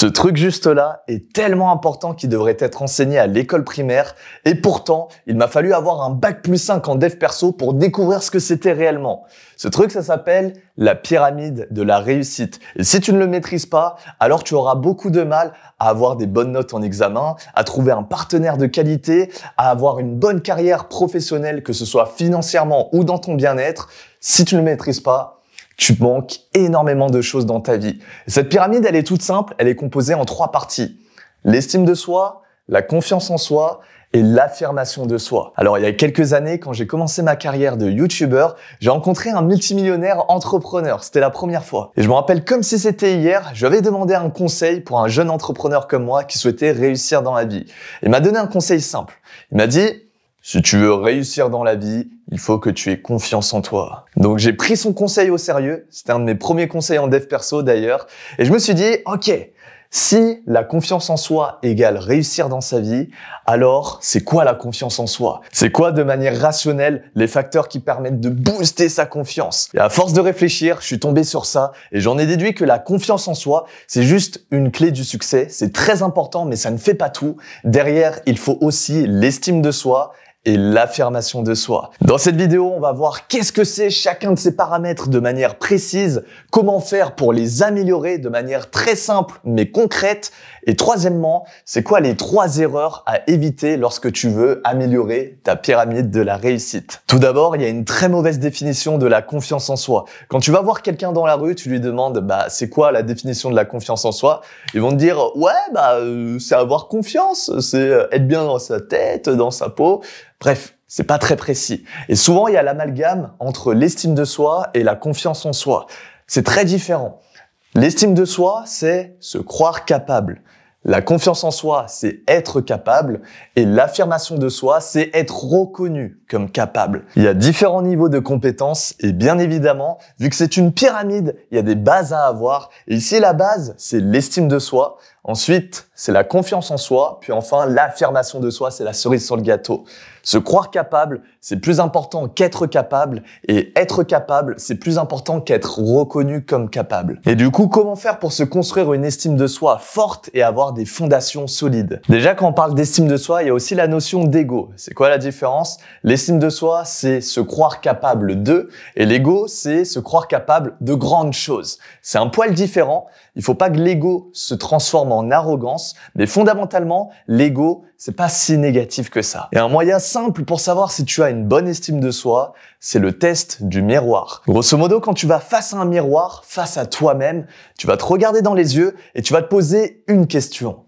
Ce truc juste là est tellement important qu'il devrait être enseigné à l'école primaire et pourtant, il m'a fallu avoir un bac plus 5 en dev perso pour découvrir ce que c'était réellement. Ce truc, ça s'appelle la pyramide de la réussite. Et si tu ne le maîtrises pas, alors tu auras beaucoup de mal à avoir des bonnes notes en examen, à trouver un partenaire de qualité, à avoir une bonne carrière professionnelle, que ce soit financièrement ou dans ton bien-être. Si tu ne le maîtrises pas, tu manques énormément de choses dans ta vie. cette pyramide, elle est toute simple, elle est composée en trois parties. L'estime de soi, la confiance en soi et l'affirmation de soi. Alors il y a quelques années, quand j'ai commencé ma carrière de YouTuber, j'ai rencontré un multimillionnaire entrepreneur. C'était la première fois. Et je me rappelle comme si c'était hier, je demandé un conseil pour un jeune entrepreneur comme moi qui souhaitait réussir dans la vie. Il m'a donné un conseil simple. Il m'a dit, si tu veux réussir dans la vie, il faut que tu aies confiance en toi. Donc j'ai pris son conseil au sérieux, c'était un de mes premiers conseils en dev perso d'ailleurs, et je me suis dit, ok, si la confiance en soi égale réussir dans sa vie, alors c'est quoi la confiance en soi C'est quoi de manière rationnelle les facteurs qui permettent de booster sa confiance Et à force de réfléchir, je suis tombé sur ça et j'en ai déduit que la confiance en soi, c'est juste une clé du succès, c'est très important mais ça ne fait pas tout. Derrière, il faut aussi l'estime de soi et l'affirmation de soi. Dans cette vidéo, on va voir qu'est-ce que c'est chacun de ces paramètres de manière précise, comment faire pour les améliorer de manière très simple mais concrète, et troisièmement, c'est quoi les trois erreurs à éviter lorsque tu veux améliorer ta pyramide de la réussite. Tout d'abord, il y a une très mauvaise définition de la confiance en soi. Quand tu vas voir quelqu'un dans la rue, tu lui demandes bah c'est quoi la définition de la confiance en soi Ils vont te dire ouais bah euh, c'est avoir confiance, c'est euh, être bien dans sa tête, dans sa peau. Bref, c'est pas très précis. Et souvent, il y a l'amalgame entre l'estime de soi et la confiance en soi. C'est très différent. L'estime de soi, c'est se croire capable. La confiance en soi, c'est être capable. Et l'affirmation de soi, c'est être reconnu comme capable. Il y a différents niveaux de compétences. Et bien évidemment, vu que c'est une pyramide, il y a des bases à avoir. Et ici, la base, c'est l'estime de soi. Ensuite, c'est la confiance en soi, puis enfin l'affirmation de soi, c'est la cerise sur le gâteau. Se croire capable, c'est plus important qu'être capable, et être capable, c'est plus important qu'être reconnu comme capable. Et du coup, comment faire pour se construire une estime de soi forte et avoir des fondations solides Déjà, quand on parle d'estime de soi, il y a aussi la notion d'ego. C'est quoi la différence L'estime de soi, c'est se croire capable de, et l'ego, c'est se croire capable de grandes choses. C'est un poil différent, il faut pas que l'ego se transforme en arrogance, mais fondamentalement, l'ego, c'est pas si négatif que ça. Et un moyen simple pour savoir si tu as une bonne estime de soi, c'est le test du miroir. Grosso modo, quand tu vas face à un miroir, face à toi-même, tu vas te regarder dans les yeux et tu vas te poser une question.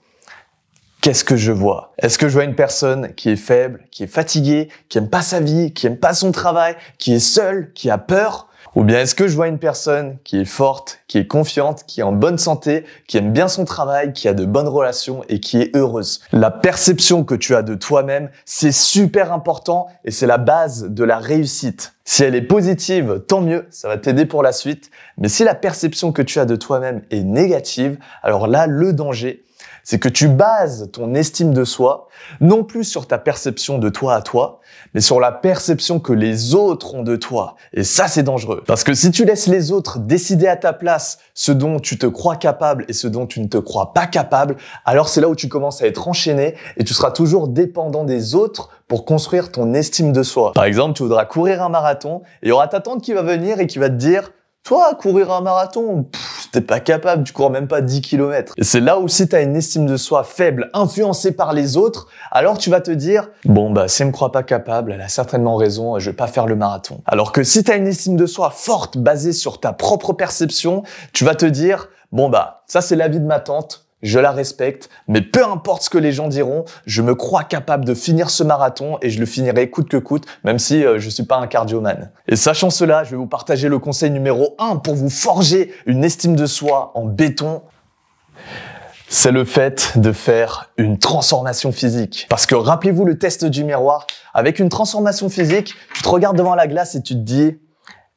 Qu'est-ce que je vois Est-ce que je vois une personne qui est faible, qui est fatiguée, qui aime pas sa vie, qui aime pas son travail, qui est seule, qui a peur ou bien est-ce que je vois une personne qui est forte, qui est confiante, qui est en bonne santé, qui aime bien son travail, qui a de bonnes relations et qui est heureuse La perception que tu as de toi-même, c'est super important et c'est la base de la réussite. Si elle est positive, tant mieux, ça va t'aider pour la suite. Mais si la perception que tu as de toi-même est négative, alors là, le danger, c'est que tu bases ton estime de soi non plus sur ta perception de toi à toi, mais sur la perception que les autres ont de toi. Et ça, c'est dangereux. Parce que si tu laisses les autres décider à ta place ce dont tu te crois capable et ce dont tu ne te crois pas capable, alors c'est là où tu commences à être enchaîné et tu seras toujours dépendant des autres pour construire ton estime de soi. Par exemple, tu voudras courir un marathon et il y aura ta tante qui va venir et qui va te dire, toi, courir un marathon, T'es pas capable, tu cours même pas 10 km. Et c'est là où si t'as une estime de soi faible, influencée par les autres, alors tu vas te dire, bon bah si elle me croit pas capable, elle a certainement raison, je vais pas faire le marathon. Alors que si t'as une estime de soi forte, basée sur ta propre perception, tu vas te dire, bon bah ça c'est l'avis de ma tante, je la respecte, mais peu importe ce que les gens diront, je me crois capable de finir ce marathon et je le finirai coûte que coûte, même si euh, je ne suis pas un cardioman. Et sachant cela, je vais vous partager le conseil numéro 1 pour vous forger une estime de soi en béton c'est le fait de faire une transformation physique. Parce que rappelez-vous le test du miroir, avec une transformation physique, tu te regardes devant la glace et tu te dis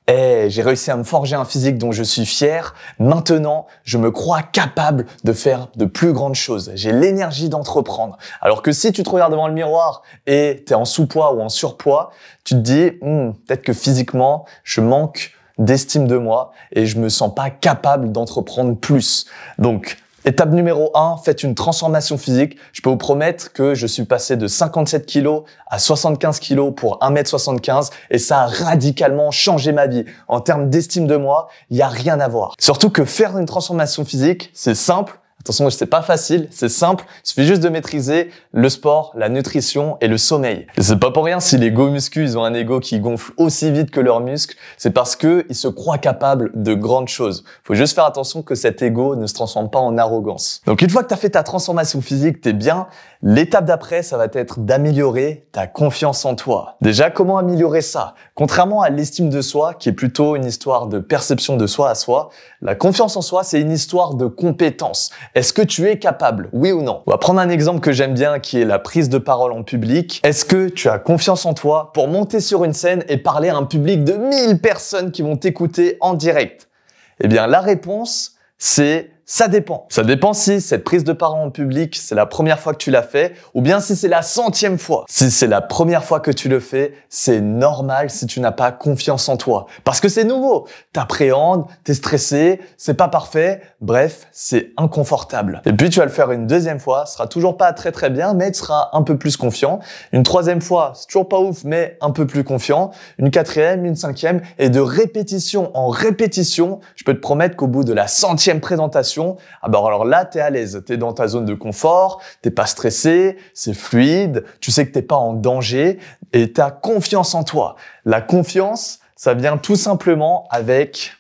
« Eh, j'ai réussi à me forger un physique dont je suis fier. Maintenant, je me crois capable de faire de plus grandes choses. J'ai l'énergie d'entreprendre. Alors que si tu te regardes devant le miroir et t'es en sous-poids ou en surpoids, tu te dis, hmm, peut-être que physiquement, je manque d'estime de moi et je me sens pas capable d'entreprendre plus. Donc, Étape numéro 1, faites une transformation physique. Je peux vous promettre que je suis passé de 57 kg à 75 kg pour 1m75 et ça a radicalement changé ma vie. En termes d'estime de moi, il n'y a rien à voir. Surtout que faire une transformation physique, c'est simple, Attention, c'est pas facile, c'est simple. Il suffit juste de maîtriser le sport, la nutrition et le sommeil. Et c'est pas pour rien si les go muscu, ils ont un ego qui gonfle aussi vite que leurs muscles. C'est parce qu'ils se croient capables de grandes choses. Faut juste faire attention que cet ego ne se transforme pas en arrogance. Donc, une fois que t'as fait ta transformation physique, t'es bien. L'étape d'après, ça va être d'améliorer ta confiance en toi. Déjà, comment améliorer ça Contrairement à l'estime de soi, qui est plutôt une histoire de perception de soi à soi, la confiance en soi, c'est une histoire de compétence. Est-ce que tu es capable Oui ou non On va prendre un exemple que j'aime bien, qui est la prise de parole en public. Est-ce que tu as confiance en toi pour monter sur une scène et parler à un public de 1000 personnes qui vont t'écouter en direct Eh bien, la réponse, c'est ça dépend. Ça dépend si cette prise de parole en public, c'est la première fois que tu l'as fait, ou bien si c'est la centième fois. Si c'est la première fois que tu le fais, c'est normal si tu n'as pas confiance en toi. Parce que c'est nouveau. T'appréhendes, t'es stressé, c'est pas parfait. Bref, c'est inconfortable. Et puis tu vas le faire une deuxième fois, ce sera toujours pas très très bien, mais tu seras un peu plus confiant. Une troisième fois, c'est toujours pas ouf, mais un peu plus confiant. Une quatrième, une cinquième, et de répétition en répétition, je peux te promettre qu'au bout de la centième présentation, ah bah, alors là, t'es à l'aise, t'es dans ta zone de confort, t'es pas stressé, c'est fluide, tu sais que t'es pas en danger et as confiance en toi. La confiance, ça vient tout simplement avec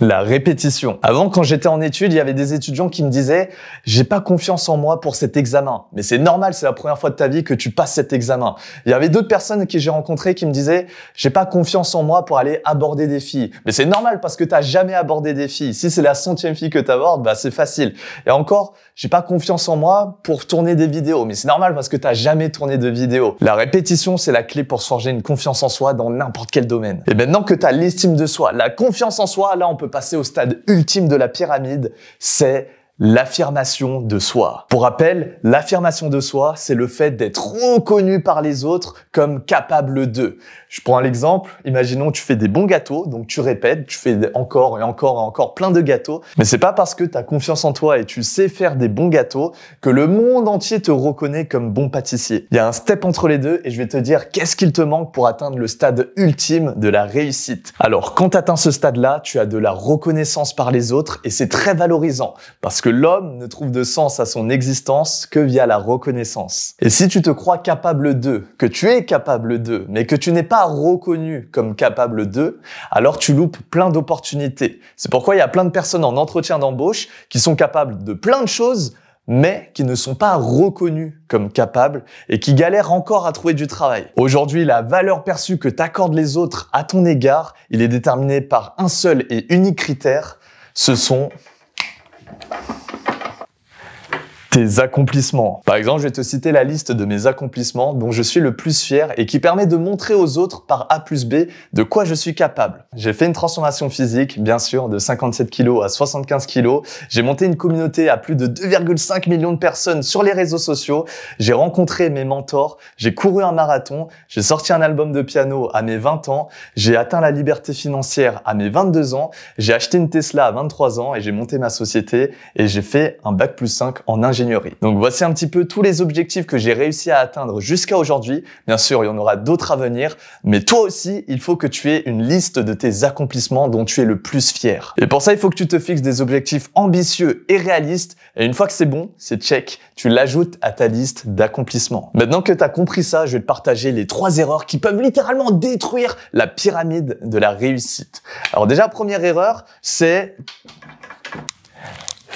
la répétition. Avant, quand j'étais en études, il y avait des étudiants qui me disaient « j'ai pas confiance en moi pour cet examen ». Mais c'est normal, c'est la première fois de ta vie que tu passes cet examen. Il y avait d'autres personnes que j'ai rencontrées qui me disaient « j'ai pas confiance en moi pour aller aborder des filles ». Mais c'est normal parce que t'as jamais abordé des filles. Si c'est la centième fille que t'abordes, bah c'est facile. Et encore, j'ai pas confiance en moi pour tourner des vidéos. Mais c'est normal parce que t'as jamais tourné de vidéos. La répétition, c'est la clé pour forger une confiance en soi dans n'importe quel domaine. Et maintenant que t'as l'estime de soi, la confiance en soi, là on peut passer au stade ultime de la pyramide, c'est l'affirmation de soi. Pour rappel, l'affirmation de soi, c'est le fait d'être reconnu par les autres comme capable d'eux. Je prends l'exemple, imaginons tu fais des bons gâteaux, donc tu répètes, tu fais encore et encore et encore plein de gâteaux, mais c'est pas parce que tu as confiance en toi et tu sais faire des bons gâteaux que le monde entier te reconnaît comme bon pâtissier. Il y a un step entre les deux et je vais te dire qu'est-ce qu'il te manque pour atteindre le stade ultime de la réussite. Alors, quand tu atteins ce stade-là, tu as de la reconnaissance par les autres et c'est très valorisant parce que que l'homme ne trouve de sens à son existence que via la reconnaissance. Et si tu te crois capable d'eux, que tu es capable d'eux, mais que tu n'es pas reconnu comme capable d'eux, alors tu loupes plein d'opportunités. C'est pourquoi il y a plein de personnes en entretien d'embauche qui sont capables de plein de choses, mais qui ne sont pas reconnues comme capables et qui galèrent encore à trouver du travail. Aujourd'hui, la valeur perçue que t'accordent les autres à ton égard, il est déterminé par un seul et unique critère, ce sont Thank you. tes accomplissements. Par exemple, je vais te citer la liste de mes accomplissements dont je suis le plus fier et qui permet de montrer aux autres par A plus B de quoi je suis capable. J'ai fait une transformation physique, bien sûr, de 57 kg à 75 kg. J'ai monté une communauté à plus de 2,5 millions de personnes sur les réseaux sociaux. J'ai rencontré mes mentors. J'ai couru un marathon. J'ai sorti un album de piano à mes 20 ans. J'ai atteint la liberté financière à mes 22 ans. J'ai acheté une Tesla à 23 ans et j'ai monté ma société et j'ai fait un bac plus 5 en ingénierie donc voici un petit peu tous les objectifs que j'ai réussi à atteindre jusqu'à aujourd'hui. Bien sûr, il y en aura d'autres à venir, mais toi aussi, il faut que tu aies une liste de tes accomplissements dont tu es le plus fier. Et pour ça, il faut que tu te fixes des objectifs ambitieux et réalistes, et une fois que c'est bon, c'est check, tu l'ajoutes à ta liste d'accomplissements. Maintenant que tu as compris ça, je vais te partager les trois erreurs qui peuvent littéralement détruire la pyramide de la réussite. Alors déjà, première erreur, c'est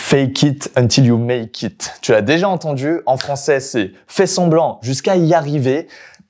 Fake it until you make it. Tu l'as déjà entendu. En français, c'est fait semblant jusqu'à y arriver.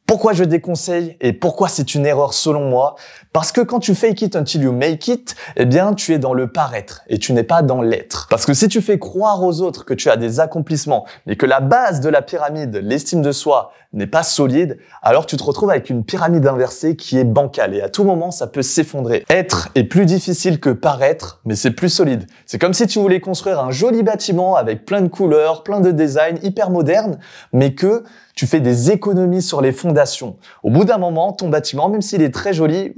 Pourquoi je déconseille et pourquoi c'est une erreur selon moi Parce que quand tu fake it until you make it, eh bien tu es dans le paraître et tu n'es pas dans l'être. Parce que si tu fais croire aux autres que tu as des accomplissements, mais que la base de la pyramide, l'estime de soi, n'est pas solide, alors tu te retrouves avec une pyramide inversée qui est bancale et à tout moment ça peut s'effondrer. Être est plus difficile que paraître, mais c'est plus solide. C'est comme si tu voulais construire un joli bâtiment avec plein de couleurs, plein de designs, hyper moderne, mais que tu fais des économies sur les fondations. Au bout d'un moment, ton bâtiment, même s'il est très joli,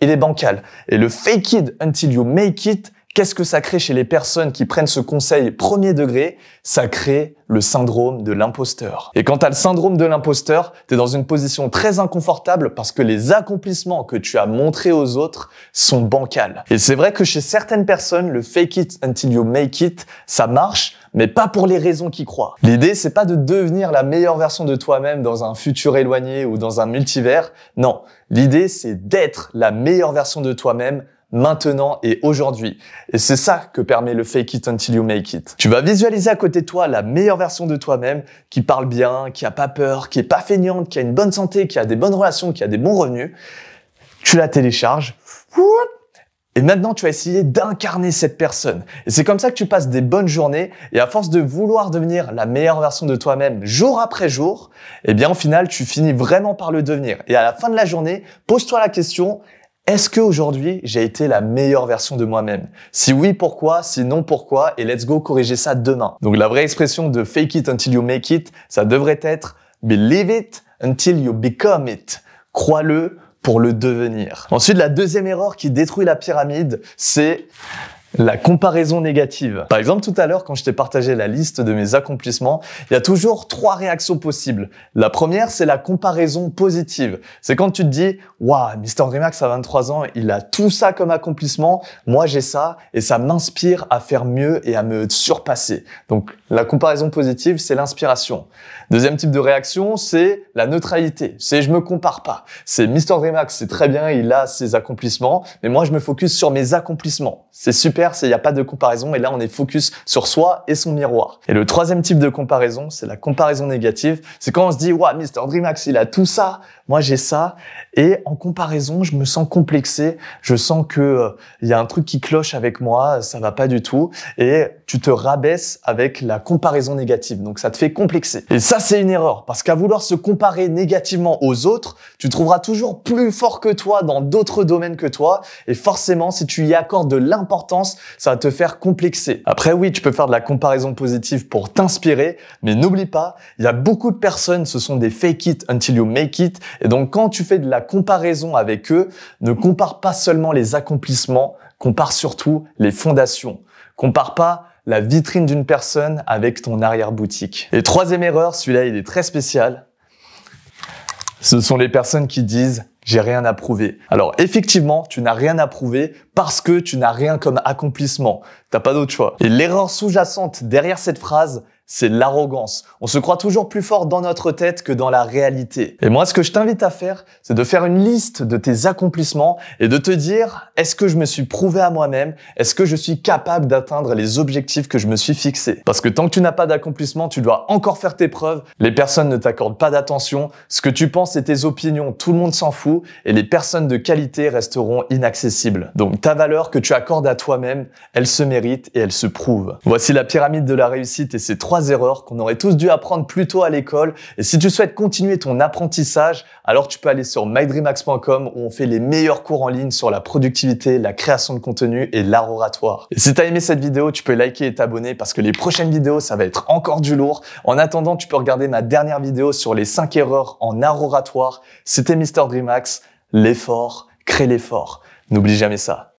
il est bancal. Et le fake it until you make it, Qu'est-ce que ça crée chez les personnes qui prennent ce conseil premier degré Ça crée le syndrome de l'imposteur. Et quand t'as le syndrome de l'imposteur, tu es dans une position très inconfortable parce que les accomplissements que tu as montrés aux autres sont bancals. Et c'est vrai que chez certaines personnes, le fake it until you make it, ça marche, mais pas pour les raisons qu'ils croient. L'idée, c'est pas de devenir la meilleure version de toi-même dans un futur éloigné ou dans un multivers. Non. L'idée, c'est d'être la meilleure version de toi-même maintenant et aujourd'hui. Et c'est ça que permet le fake it until you make it. Tu vas visualiser à côté de toi la meilleure version de toi-même, qui parle bien, qui a pas peur, qui est pas feignante, qui a une bonne santé, qui a des bonnes relations, qui a des bons revenus. Tu la télécharges. Et maintenant, tu vas essayer d'incarner cette personne. Et c'est comme ça que tu passes des bonnes journées. Et à force de vouloir devenir la meilleure version de toi-même jour après jour, eh bien, au final, tu finis vraiment par le devenir. Et à la fin de la journée, pose-toi la question, est-ce qu'aujourd'hui, j'ai été la meilleure version de moi-même Si oui, pourquoi Si non, pourquoi Et let's go corriger ça demain. Donc la vraie expression de fake it until you make it, ça devrait être believe it until you become it. Crois-le pour le devenir. Ensuite, la deuxième erreur qui détruit la pyramide, c'est la comparaison négative. Par exemple, tout à l'heure, quand je t'ai partagé la liste de mes accomplissements, il y a toujours trois réactions possibles. La première, c'est la comparaison positive. C'est quand tu te dis, waouh, Mr. Henry a 23 ans, il a tout ça comme accomplissement, moi j'ai ça, et ça m'inspire à faire mieux et à me surpasser. Donc, la comparaison positive, c'est l'inspiration. Deuxième type de réaction, c'est la neutralité. C'est je me compare pas. C'est Mr. Dreamax, c'est très bien, il a ses accomplissements, mais moi je me focus sur mes accomplissements. C'est super c'est il n'y a pas de comparaison et là on est focus sur soi et son miroir. Et le troisième type de comparaison, c'est la comparaison négative. C'est quand on se dit, waouh, Mr. Dreamax, il a tout ça, moi j'ai ça. Et en comparaison, je me sens complexé, je sens que euh, il y a un truc qui cloche avec moi, ça va pas du tout. Et tu te rabaisses avec la comparaison négative. Donc ça te fait complexer. Et ça, c'est une erreur, parce qu'à vouloir se comparer négativement aux autres, tu trouveras toujours plus fort que toi dans d'autres domaines que toi. Et forcément, si tu y accordes de l'importance, ça va te faire complexer. Après, oui, tu peux faire de la comparaison positive pour t'inspirer, mais n'oublie pas, il y a beaucoup de personnes, ce sont des fake it until you make it. Et donc, quand tu fais de la comparaison avec eux, ne compare pas seulement les accomplissements, compare surtout les fondations. Compare pas la vitrine d'une personne avec ton arrière-boutique. Et troisième erreur, celui-là, il est très spécial. Ce sont les personnes qui disent j'ai rien à prouver. Alors effectivement, tu n'as rien à prouver parce que tu n'as rien comme accomplissement. T'as pas d'autre choix. Et l'erreur sous-jacente derrière cette phrase, c'est l'arrogance. On se croit toujours plus fort dans notre tête que dans la réalité. Et moi, ce que je t'invite à faire, c'est de faire une liste de tes accomplissements et de te dire, est-ce que je me suis prouvé à moi-même? Est-ce que je suis capable d'atteindre les objectifs que je me suis fixés? Parce que tant que tu n'as pas d'accomplissement, tu dois encore faire tes preuves. Les personnes ne t'accordent pas d'attention. Ce que tu penses et tes opinions, tout le monde s'en fout et les personnes de qualité resteront inaccessibles. Donc, la valeur que tu accordes à toi-même, elle se mérite et elle se prouve. Voici la pyramide de la réussite et ces trois erreurs qu'on aurait tous dû apprendre plus tôt à l'école. Et si tu souhaites continuer ton apprentissage, alors tu peux aller sur mydreamax.com où on fait les meilleurs cours en ligne sur la productivité, la création de contenu et l'art oratoire. Et si as aimé cette vidéo, tu peux liker et t'abonner parce que les prochaines vidéos, ça va être encore du lourd. En attendant, tu peux regarder ma dernière vidéo sur les cinq erreurs en art oratoire. C'était Mr Dreamax. L'effort crée l'effort. N'oublie jamais ça.